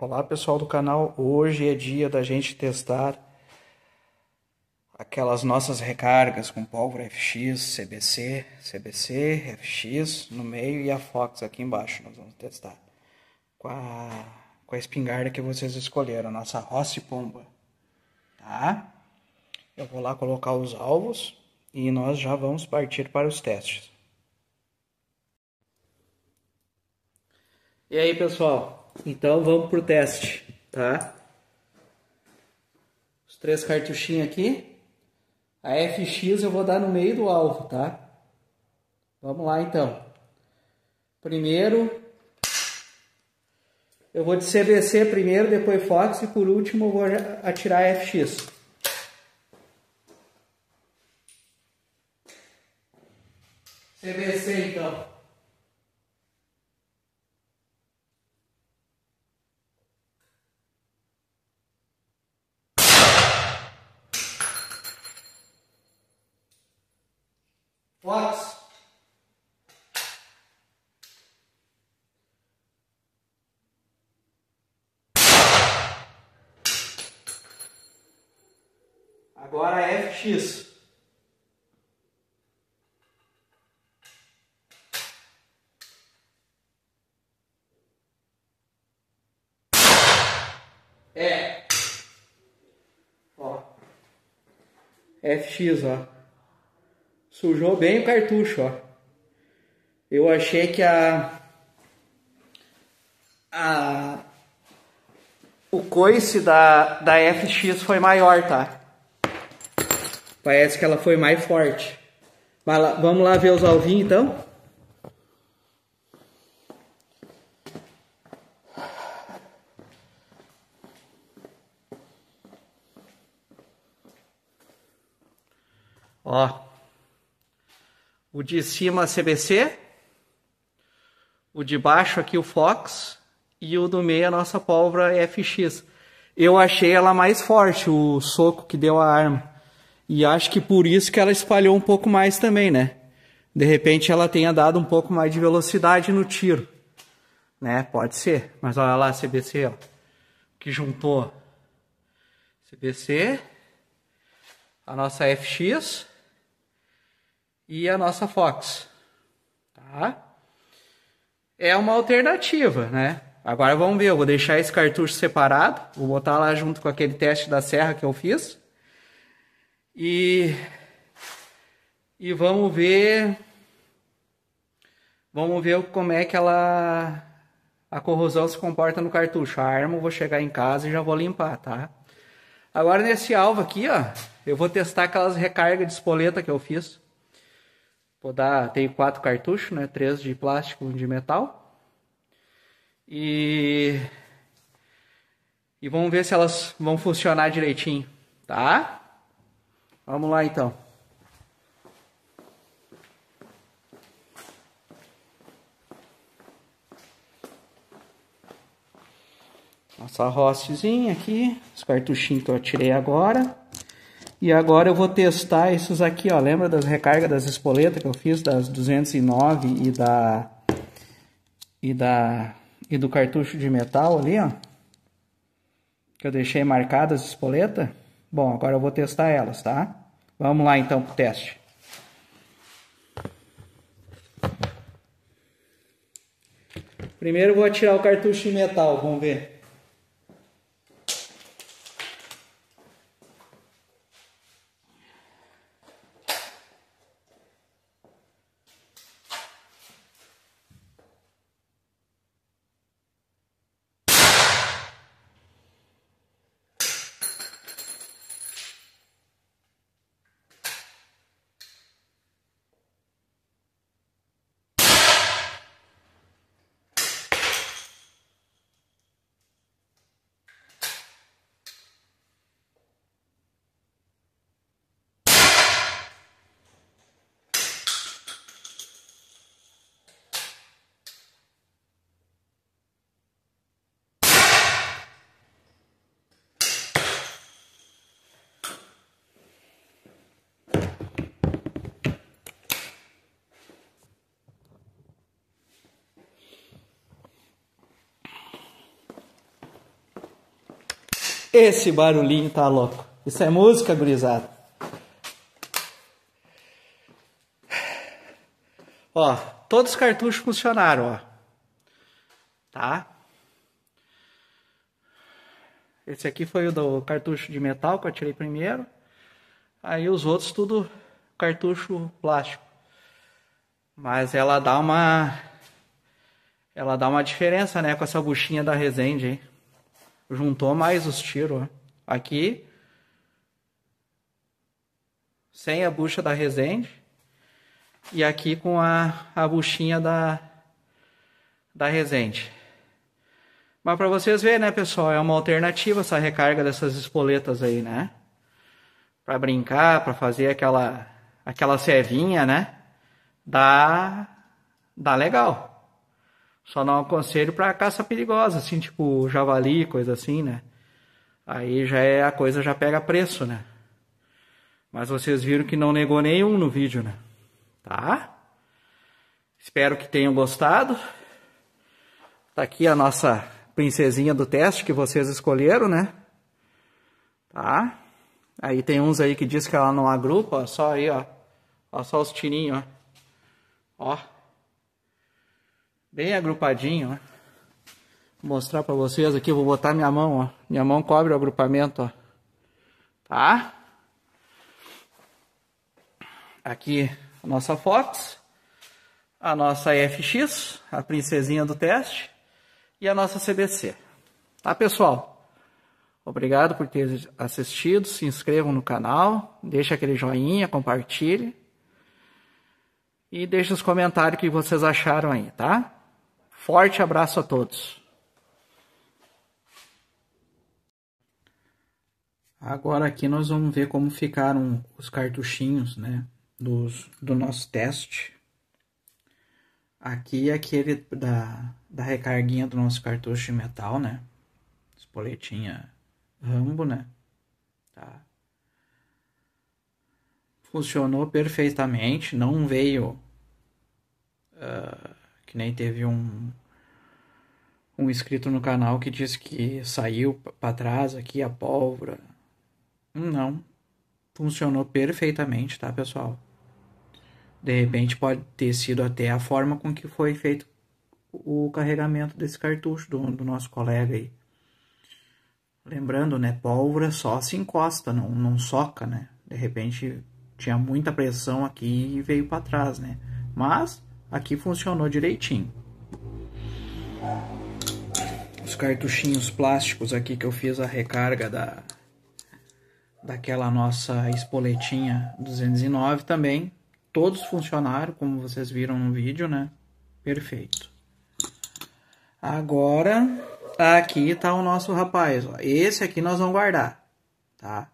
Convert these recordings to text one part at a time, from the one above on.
Olá pessoal do canal, hoje é dia da gente testar aquelas nossas recargas com pólvora FX, CBC, CBC, FX no meio e a Fox aqui embaixo. Nós vamos testar com a, com a espingarda que vocês escolheram, a nossa Rossi Pomba, tá? Eu vou lá colocar os alvos e nós já vamos partir para os testes. E aí pessoal, então vamos pro teste, tá? Os três cartuchinhos aqui. A FX eu vou dar no meio do alvo, tá? Vamos lá então. Primeiro eu vou de CBC primeiro, depois Fox e por último eu vou atirar a FX. CBC então. fortes. Agora é FX. É. Ó. FX, ó. Sujou bem o cartucho, ó. Eu achei que a. A. O coice da, da FX foi maior, tá? Parece que ela foi mais forte. Lá, vamos lá ver os alvinhos então? Ó o de cima CBC, o de baixo aqui o Fox e o do meio a nossa pólvora FX. Eu achei ela mais forte, o soco que deu a arma. E acho que por isso que ela espalhou um pouco mais também, né? De repente ela tenha dado um pouco mais de velocidade no tiro. Né? Pode ser. Mas olha lá a CBC, ó. Que juntou. CBC. A nossa FX e a nossa Fox. Tá? É uma alternativa, né? Agora vamos ver, eu vou deixar esse cartucho separado, vou botar lá junto com aquele teste da serra que eu fiz. E e vamos ver vamos ver como é que ela a corrosão se comporta no cartucho. A arma vou chegar em casa e já vou limpar, tá? Agora nesse alvo aqui, ó, eu vou testar aquelas recargas de espoleta que eu fiz. Vou dar, tenho quatro cartuchos, né? Três de plástico, um de metal. E e vamos ver se elas vão funcionar direitinho, tá? Vamos lá então. Nossa rostezinha aqui, os cartuchinhos que eu tirei agora. E agora eu vou testar esses aqui, ó. Lembra das recargas das espoletas que eu fiz, das 209 e da e da e do cartucho de metal ali, ó. Que eu deixei marcadas as espoletas. Bom, agora eu vou testar elas, tá? Vamos lá então pro teste. Primeiro eu vou atirar o cartucho de metal, vamos ver. Esse barulhinho tá louco. Isso é música, gurizada. Ó, todos os cartuchos funcionaram, ó. Tá? Esse aqui foi o do cartucho de metal que eu tirei primeiro. Aí os outros tudo cartucho plástico. Mas ela dá uma ela dá uma diferença, né, com essa buchinha da Resende, hein? Juntou mais os tiros. Aqui. Sem a bucha da Resende. E aqui com a, a buchinha da, da Resende. Mas para vocês verem, né, pessoal? É uma alternativa essa recarga dessas espoletas aí, né? Para brincar, para fazer aquela, aquela cevinha, né? Dá, dá legal. Só não aconselho para caça perigosa, assim, tipo javali, coisa assim, né? Aí já é a coisa já pega preço, né? Mas vocês viram que não negou nenhum no vídeo, né? Tá? Espero que tenham gostado. Tá aqui a nossa princesinha do teste que vocês escolheram, né? Tá? Aí tem uns aí que diz que ela não agrupa, ó, só aí, ó. ó só os tininhos. ó. Ó bem agrupadinho, ó. Né? Vou mostrar para vocês aqui, vou botar minha mão, ó. Minha mão cobre o agrupamento, ó. Tá? Aqui a nossa Fox, a nossa FX, a princesinha do teste, e a nossa CBC. Tá, pessoal? Obrigado por ter assistido, se inscrevam no canal, deixa aquele joinha, compartilhe e deixe os comentários que vocês acharam aí, tá? Forte abraço a todos. Agora aqui nós vamos ver como ficaram os cartuchinhos, né, dos, do nosso teste. Aqui é aquele da, da recarguinha do nosso cartucho de metal, né, espoletinha Rambo, né, tá. Funcionou perfeitamente, não veio... Uh, que nem teve um um inscrito no canal que disse que saiu para trás aqui a pólvora. Não. Funcionou perfeitamente, tá, pessoal? De repente pode ter sido até a forma com que foi feito o carregamento desse cartucho do, do nosso colega aí. Lembrando, né? Pólvora só se encosta, não, não soca, né? De repente tinha muita pressão aqui e veio para trás, né? Mas Aqui funcionou direitinho. Os cartuchinhos plásticos aqui que eu fiz a recarga da daquela nossa espoletinha 209 também, todos funcionaram, como vocês viram no vídeo, né? Perfeito. Agora, aqui tá o nosso rapaz, ó. Esse aqui nós vamos guardar, tá?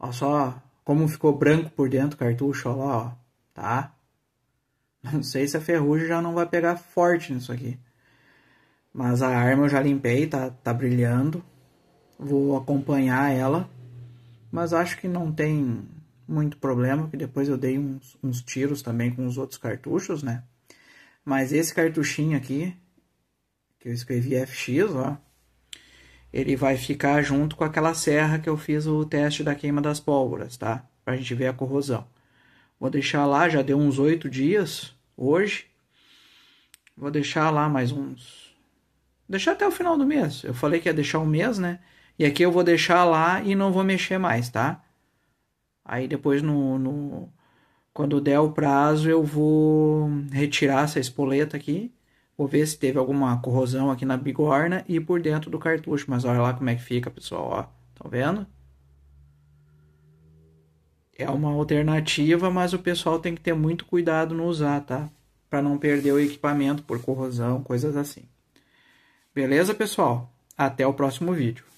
Olha só como ficou branco por dentro o cartucho, ó lá, ó, tá? Não sei se a ferrugem já não vai pegar forte nisso aqui. Mas a arma eu já limpei, tá, tá brilhando. Vou acompanhar ela. Mas acho que não tem muito problema, que depois eu dei uns, uns tiros também com os outros cartuchos, né? Mas esse cartuchinho aqui, que eu escrevi FX, ó, ele vai ficar junto com aquela serra que eu fiz o teste da queima das pólvoras, tá? Pra gente ver a corrosão. Vou deixar lá, já deu uns oito dias hoje. Vou deixar lá mais uns. Deixar até o final do mês. Eu falei que ia deixar um mês, né? E aqui eu vou deixar lá e não vou mexer mais, tá? Aí depois no, no quando der o prazo eu vou retirar essa espoleta aqui. Vou ver se teve alguma corrosão aqui na bigorna e por dentro do cartucho. Mas olha lá como é que fica, pessoal. Ó, tá vendo? É uma alternativa, mas o pessoal tem que ter muito cuidado no usar, tá? Para não perder o equipamento por corrosão, coisas assim. Beleza, pessoal? Até o próximo vídeo.